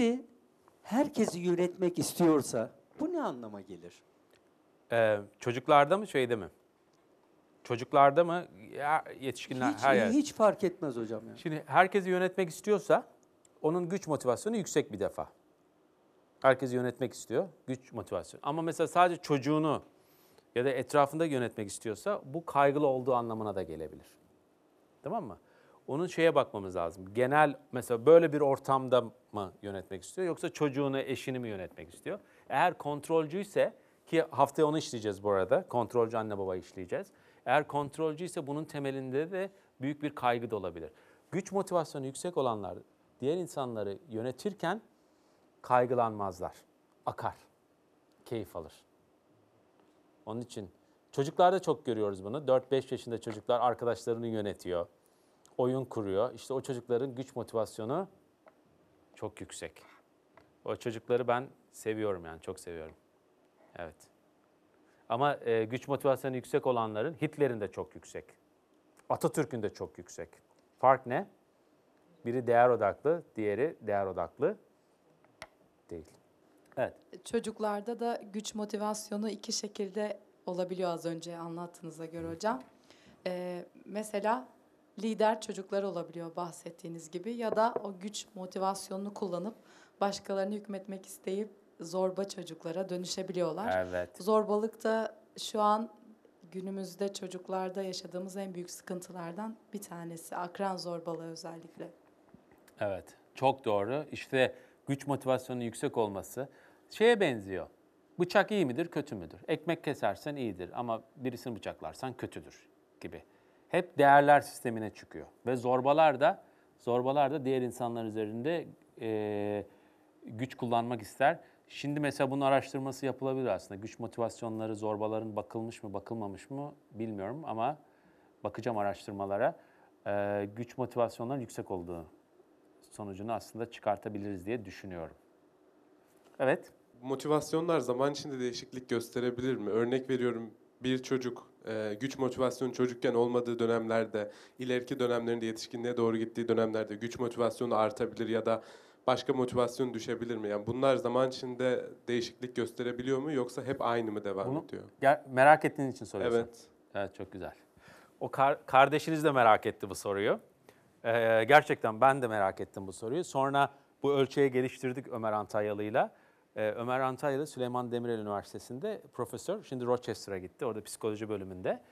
biri herkesi yönetmek istiyorsa bu ne anlama gelir? Ee, çocuklarda mı şeyde mi? Çocuklarda mı? Ya, yetişkinler hiç, her yer. Hiç fark etmez hocam. Yani. Şimdi herkesi yönetmek istiyorsa onun güç motivasyonu yüksek bir defa. Herkesi yönetmek istiyor, güç motivasyonu. Ama mesela sadece çocuğunu ya da etrafında yönetmek istiyorsa bu kaygılı olduğu anlamına da gelebilir. Tamam mı? onun şeye bakmamız lazım. Genel mesela böyle bir ortamda mı yönetmek istiyor yoksa çocuğunu, eşini mi yönetmek istiyor? Eğer kontrolcüyse ki haftaya onu işleyeceğiz bu arada. Kontrolcü anne baba işleyeceğiz. Eğer kontrolcüyse bunun temelinde de büyük bir kaygı da olabilir. Güç motivasyonu yüksek olanlar diğer insanları yönetirken kaygılanmazlar. Akar. Keyif alır. Onun için çocuklarda çok görüyoruz bunu. 4-5 yaşında çocuklar arkadaşlarını yönetiyor oyun kuruyor. İşte o çocukların güç motivasyonu çok yüksek. O çocukları ben seviyorum yani çok seviyorum. Evet. Ama e, güç motivasyonu yüksek olanların Hitler'in de çok yüksek. Atatürk'ün de çok yüksek. Fark ne? Biri değer odaklı, diğeri değer odaklı değil. Evet. Çocuklarda da güç motivasyonu iki şekilde olabiliyor az önce anlattığınıza göre hocam. Ee, mesela lider çocuklar olabiliyor bahsettiğiniz gibi ya da o güç motivasyonunu kullanıp başkalarını hükmetmek isteyip zorba çocuklara dönüşebiliyorlar. Evet. Zorbalık da şu an günümüzde çocuklarda yaşadığımız en büyük sıkıntılardan bir tanesi. Akran zorbalığı özellikle. Evet, çok doğru. İşte güç motivasyonu yüksek olması şeye benziyor. Bıçak iyi midir, kötü müdür? Ekmek kesersen iyidir ama birisini bıçaklarsan kötüdür gibi hep değerler sistemine çıkıyor. Ve zorbalar da zorbalar da diğer insanlar üzerinde e, güç kullanmak ister. Şimdi mesela bunun araştırması yapılabilir aslında. Güç motivasyonları zorbaların bakılmış mı bakılmamış mı bilmiyorum ama bakacağım araştırmalara. E, güç motivasyonların yüksek olduğu sonucunu aslında çıkartabiliriz diye düşünüyorum. Evet. Motivasyonlar zaman içinde değişiklik gösterebilir mi? Örnek veriyorum bir çocuk ee, güç motivasyonu çocukken olmadığı dönemlerde, ileriki dönemlerinde yetişkinliğe doğru gittiği dönemlerde güç motivasyonu artabilir ya da başka motivasyon düşebilir mi? Yani bunlar zaman içinde değişiklik gösterebiliyor mu yoksa hep aynı mı devam Bunu, ediyor? Gel, merak ettiğiniz için soruyorsun. Evet. Evet çok güzel. O kar, kardeşiniz de merak etti bu soruyu. Ee, gerçekten ben de merak ettim bu soruyu. Sonra bu ölçeği geliştirdik Ömer Antalyalı'yla. Ee, Ömer Antalya'da Süleyman Demirel Üniversitesi'nde profesör. Şimdi Rochester'a gitti, orada psikoloji bölümünde.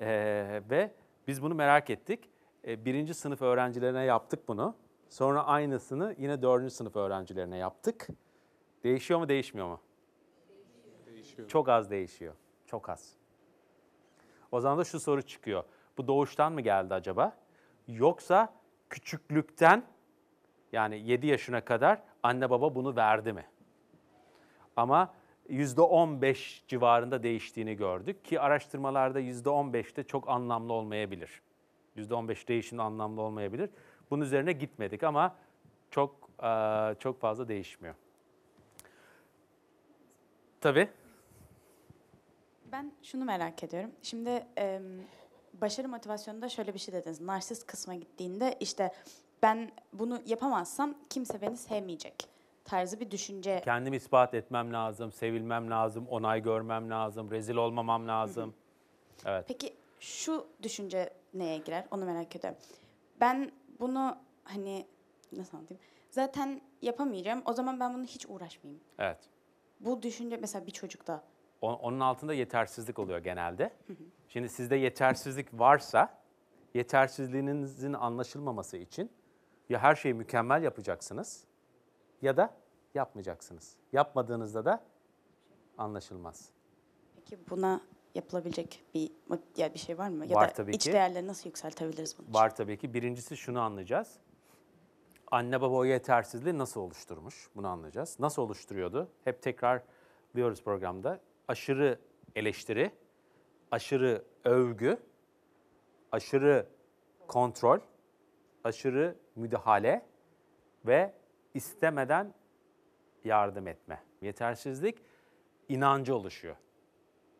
Ee, ve biz bunu merak ettik. Ee, birinci sınıf öğrencilerine yaptık bunu. Sonra aynısını yine dördüncü sınıf öğrencilerine yaptık. Değişiyor mu, değişmiyor mu? Değişiyor. Çok az değişiyor, çok az. O zaman da şu soru çıkıyor. Bu doğuştan mı geldi acaba? Yoksa küçüklükten yani 7 yaşına kadar anne baba bunu verdi mi? Ama %15 civarında değiştiğini gördük ki araştırmalarda de çok anlamlı olmayabilir. %15 değişim anlamlı olmayabilir. Bunun üzerine gitmedik ama çok e, çok fazla değişmiyor. Tabii. Ben şunu merak ediyorum. Şimdi başarı motivasyonunda şöyle bir şey dediniz. Narsist kısma gittiğinde işte ben bunu yapamazsam kimse beni sevmeyecek tarzı bir düşünce. Kendimi ispat etmem lazım, sevilmem lazım, onay görmem lazım, rezil olmamam lazım. Hı hı. Evet. Peki şu düşünce neye girer? Onu merak ediyorum. Ben bunu hani nasıl anlatayım? Zaten yapamayacağım. O zaman ben bunu hiç uğraşmayayım. Evet. Bu düşünce mesela bir çocukta. O, onun altında yetersizlik oluyor genelde. Hı hı. Şimdi sizde yetersizlik varsa yetersizliğinizin anlaşılmaması için ya her şeyi mükemmel yapacaksınız ya da yapmayacaksınız. Yapmadığınızda da anlaşılmaz. Peki buna yapılabilecek bir ya bir şey var mı? Ya var da tabii iç ki. değerleri nasıl yükseltebiliriz bunun için? Var tabii ki. Birincisi şunu anlayacağız. Anne baba o yetersizliği nasıl oluşturmuş? Bunu anlayacağız. Nasıl oluşturuyordu? Hep tekrar diyoruz programda. Aşırı eleştiri, aşırı övgü, aşırı kontrol, aşırı müdahale ve istemeden yardım etme. Yetersizlik inancı oluşuyor.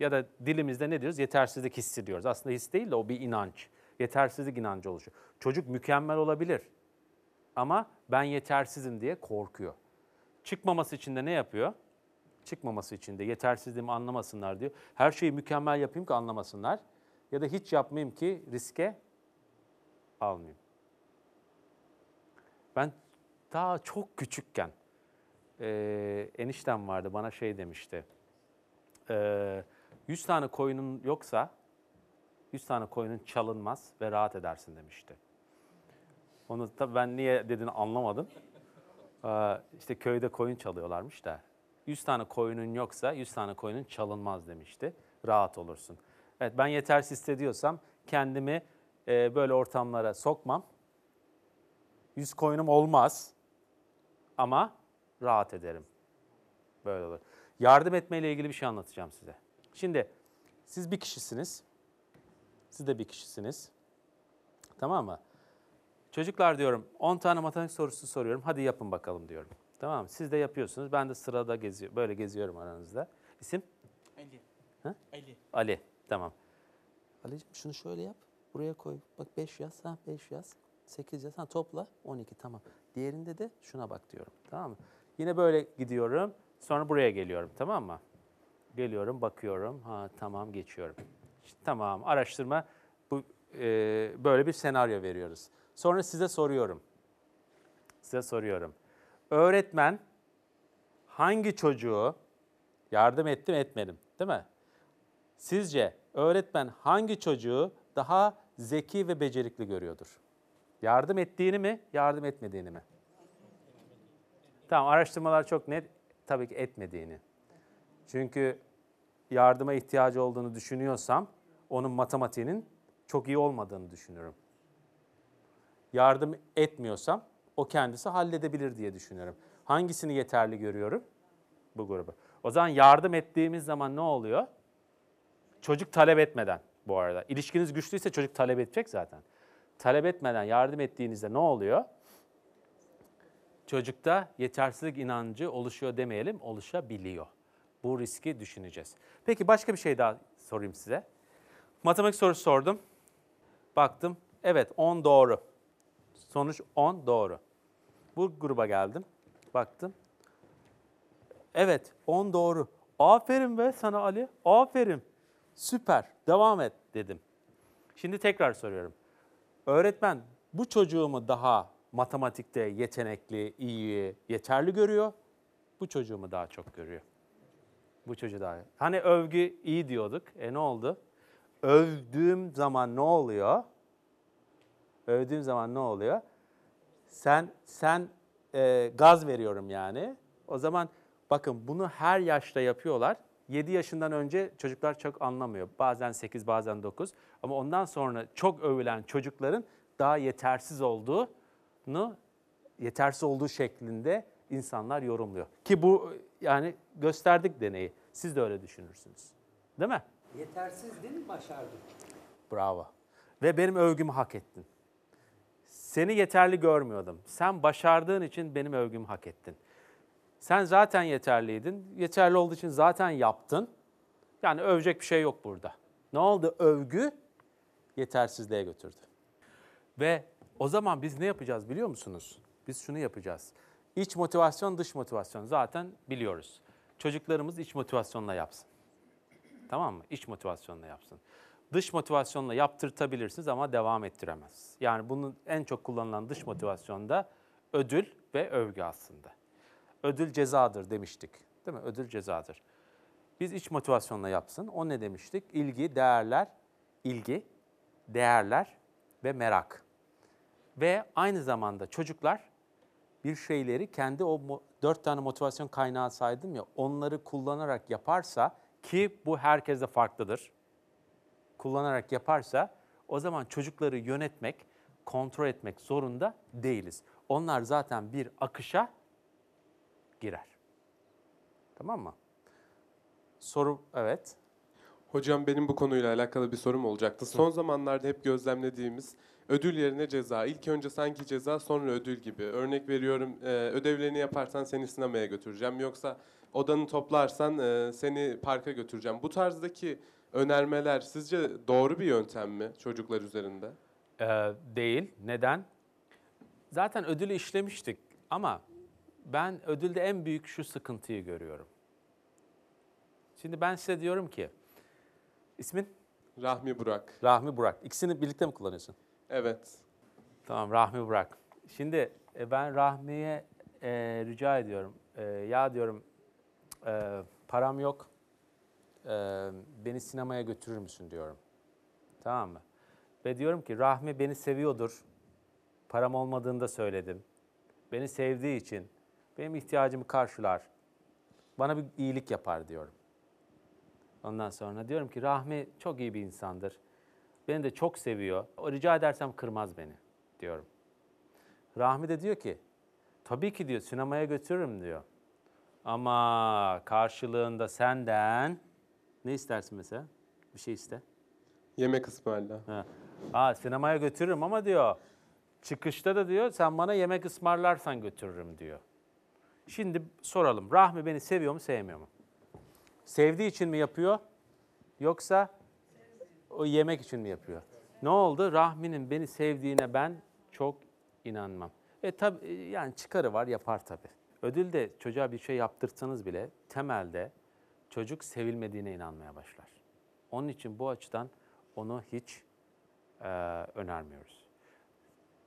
Ya da dilimizde ne diyoruz? Yetersizlik hissi diyoruz. Aslında his değil de o bir inanç. Yetersizlik inancı oluşuyor. Çocuk mükemmel olabilir ama ben yetersizim diye korkuyor. Çıkmaması için de ne yapıyor? Çıkmaması için de yetersizliğimi anlamasınlar diyor. Her şeyi mükemmel yapayım ki anlamasınlar. Ya da hiç yapmayayım ki riske almayayım. Ben daha çok küçükken e, eniştem vardı bana şey demişti. E, 100 tane koyunun yoksa 100 tane koyunun çalınmaz ve rahat edersin demişti. Onu tabii ben niye dediğini anlamadım. Ee, işte köyde koyun çalıyorlarmış da. 100 tane koyunun yoksa 100 tane koyunun çalınmaz demişti. Rahat olursun. Evet ben yetersiz hissediyorsam kendimi e, böyle ortamlara sokmam. 100 koyunum olmaz ama rahat ederim. Böyle olur. Yardım etmeyle ilgili bir şey anlatacağım size. Şimdi siz bir kişisiniz. Siz de bir kişisiniz. Tamam mı? Çocuklar diyorum 10 tane matematik sorusu soruyorum. Hadi yapın bakalım diyorum. Tamam mı? Siz de yapıyorsunuz. Ben de sırada geziyorum. böyle geziyorum aranızda. İsim? Ali. Ha? Ali. Ali. Tamam. Aliciğim, şunu şöyle yap. Buraya koy. Bak 5 yaz. Ha 5 yaz. 8 yaz. Ha, topla 12 tamam. Diğerinde de şuna bak diyorum. Tamam mı? Yine böyle gidiyorum. Sonra buraya geliyorum tamam mı? Geliyorum bakıyorum. Ha tamam geçiyorum. İşte, tamam araştırma bu e, böyle bir senaryo veriyoruz. Sonra size soruyorum. Size soruyorum. Öğretmen hangi çocuğu yardım ettim etmedim değil mi? Sizce öğretmen hangi çocuğu daha zeki ve becerikli görüyordur? Yardım ettiğini mi, yardım etmediğini mi? Tamam, araştırmalar çok net. Tabii ki etmediğini. Çünkü yardıma ihtiyacı olduğunu düşünüyorsam onun matematiğinin çok iyi olmadığını düşünüyorum. Yardım etmiyorsam o kendisi halledebilir diye düşünüyorum. Hangisini yeterli görüyorum? Bu grubu. O zaman yardım ettiğimiz zaman ne oluyor? Çocuk talep etmeden bu arada. İlişkiniz güçlüyse çocuk talep edecek zaten talep etmeden yardım ettiğinizde ne oluyor? Çocukta yetersizlik inancı oluşuyor demeyelim, oluşabiliyor. Bu riski düşüneceğiz. Peki başka bir şey daha sorayım size. Matematik sorusu sordum. Baktım. Evet 10 doğru. Sonuç 10 doğru. Bu gruba geldim. Baktım. Evet 10 doğru. Aferin be sana Ali. Aferin. Süper. Devam et dedim. Şimdi tekrar soruyorum öğretmen bu çocuğumu daha matematikte yetenekli, iyi, yeterli görüyor. Bu çocuğumu daha çok görüyor. Bu çocuğu daha. Hani övgü iyi diyorduk. E ne oldu? Övdüğüm zaman ne oluyor? Övdüğüm zaman ne oluyor? Sen sen e, gaz veriyorum yani. O zaman bakın bunu her yaşta yapıyorlar. 7 yaşından önce çocuklar çok anlamıyor. Bazen 8, bazen 9. Ama ondan sonra çok övülen çocukların daha yetersiz olduğunu, yetersiz olduğu şeklinde insanlar yorumluyor. Ki bu yani gösterdik deneyi. Siz de öyle düşünürsünüz. Değil mi? Yetersiz değil mi başardık? Bravo. Ve benim övgümü hak ettin. Seni yeterli görmüyordum. Sen başardığın için benim övgümü hak ettin. Sen zaten yeterliydin. Yeterli olduğu için zaten yaptın. Yani övecek bir şey yok burada. Ne oldu? Övgü yetersizliğe götürdü. Ve o zaman biz ne yapacağız biliyor musunuz? Biz şunu yapacağız. İç motivasyon, dış motivasyon zaten biliyoruz. Çocuklarımız iç motivasyonla yapsın. Tamam mı? İç motivasyonla yapsın. Dış motivasyonla yaptırtabilirsiniz ama devam ettiremez. Yani bunun en çok kullanılan dış motivasyonda ödül ve övgü aslında ödül cezadır demiştik. Değil mi? Ödül cezadır. Biz iç motivasyonla yapsın. O ne demiştik? İlgi, değerler, ilgi, değerler ve merak. Ve aynı zamanda çocuklar bir şeyleri kendi o dört tane motivasyon kaynağı saydım ya onları kullanarak yaparsa ki bu herkeste farklıdır. Kullanarak yaparsa o zaman çocukları yönetmek, kontrol etmek zorunda değiliz. Onlar zaten bir akışa girer. Tamam mı? Soru evet. Hocam benim bu konuyla alakalı bir sorum olacaktı. Son zamanlarda hep gözlemlediğimiz ödül yerine ceza. İlk önce sanki ceza sonra ödül gibi. Örnek veriyorum e, ödevlerini yaparsan seni sinemaya götüreceğim. Yoksa odanı toplarsan e, seni parka götüreceğim. Bu tarzdaki önermeler sizce doğru bir yöntem mi çocuklar üzerinde? Ee, değil. Neden? Zaten ödülü işlemiştik ama ben ödülde en büyük şu sıkıntıyı görüyorum. Şimdi ben size diyorum ki, ismin? Rahmi Burak. Rahmi Burak. İkisini birlikte mi kullanıyorsun? Evet. Tamam Rahmi Burak. Şimdi e, ben Rahmi'ye e, rica ediyorum. E, ya diyorum e, param yok. E, beni sinemaya götürür müsün diyorum. Tamam mı? Ve diyorum ki Rahmi beni seviyordur. Param olmadığında söyledim. Beni sevdiği için benim ihtiyacımı karşılar. Bana bir iyilik yapar diyorum. Ondan sonra diyorum ki Rahmi çok iyi bir insandır. Beni de çok seviyor. O rica edersem kırmaz beni diyorum. Rahmi de diyor ki tabii ki diyor sinemaya götürürüm diyor. Ama karşılığında senden ne istersin mesela? Bir şey iste. Yemek ısmarla. Ha. Aa, sinemaya götürürüm ama diyor çıkışta da diyor sen bana yemek ısmarlarsan götürürüm diyor. Şimdi soralım. Rahmi beni seviyor mu, sevmiyor mu? Sevdiği için mi yapıyor? Yoksa o yemek için mi yapıyor? Ne oldu? Rahmi'nin beni sevdiğine ben çok inanmam. E tabi e, yani çıkarı var yapar tabi. Ödülde çocuğa bir şey yaptırsanız bile temelde çocuk sevilmediğine inanmaya başlar. Onun için bu açıdan onu hiç e, önermiyoruz.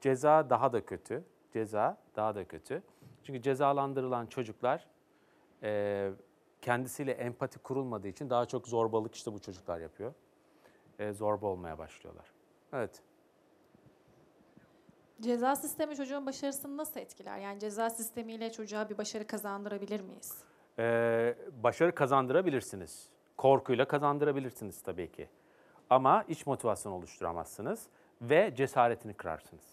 Ceza daha da kötü. Ceza daha da kötü. Çünkü cezalandırılan çocuklar e, kendisiyle empati kurulmadığı için daha çok zorbalık işte bu çocuklar yapıyor. E, zorba olmaya başlıyorlar. Evet. Ceza sistemi çocuğun başarısını nasıl etkiler? Yani ceza sistemiyle çocuğa bir başarı kazandırabilir miyiz? Ee, başarı kazandırabilirsiniz. Korkuyla kazandırabilirsiniz tabii ki. Ama iç motivasyon oluşturamazsınız ve cesaretini kırarsınız.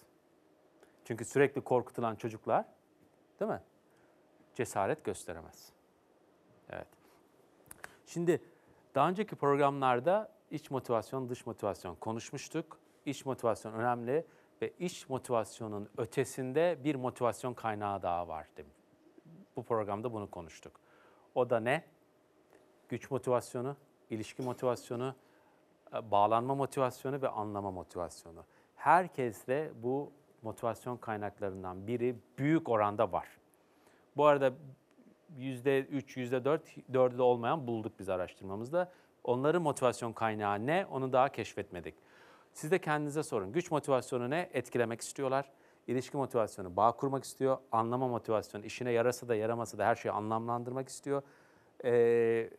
Çünkü sürekli korkutulan çocuklar Değil mi? Cesaret gösteremez. Evet. Şimdi daha önceki programlarda iç motivasyon, dış motivasyon konuşmuştuk. İç motivasyon önemli ve iç motivasyonun ötesinde bir motivasyon kaynağı daha var. Demin. Bu programda bunu konuştuk. O da ne? Güç motivasyonu, ilişki motivasyonu, e, bağlanma motivasyonu ve anlama motivasyonu. Herkes de bu motivasyon kaynaklarından biri büyük oranda var. Bu arada %3, %4, 4'ü de olmayan bulduk biz araştırmamızda. Onların motivasyon kaynağı ne onu daha keşfetmedik. Siz de kendinize sorun. Güç motivasyonu ne? Etkilemek istiyorlar. İlişki motivasyonu bağ kurmak istiyor. Anlama motivasyonu işine yarasa da yaramasa da her şeyi anlamlandırmak istiyor. Ee,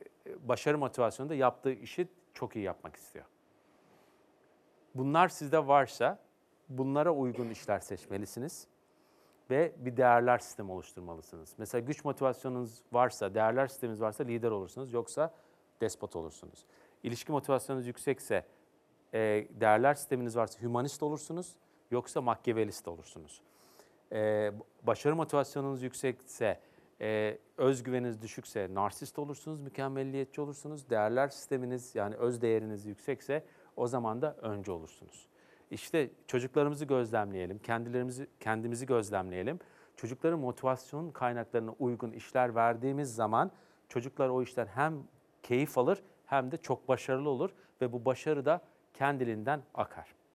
başarı motivasyonu da yaptığı işi çok iyi yapmak istiyor. Bunlar sizde varsa bunlara uygun işler seçmelisiniz ve bir değerler sistemi oluşturmalısınız. Mesela güç motivasyonunuz varsa, değerler sisteminiz varsa lider olursunuz, yoksa despot olursunuz. İlişki motivasyonunuz yüksekse, e, değerler sisteminiz varsa hümanist olursunuz, yoksa makyavelist olursunuz. E, başarı motivasyonunuz yüksekse, e, özgüveniniz düşükse narsist olursunuz, mükemmelliyetçi olursunuz. Değerler sisteminiz yani öz değeriniz yüksekse o zaman da önce olursunuz işte çocuklarımızı gözlemleyelim, kendilerimizi kendimizi gözlemleyelim. Çocukların motivasyon kaynaklarına uygun işler verdiğimiz zaman çocuklar o işten hem keyif alır hem de çok başarılı olur ve bu başarı da kendiliğinden akar.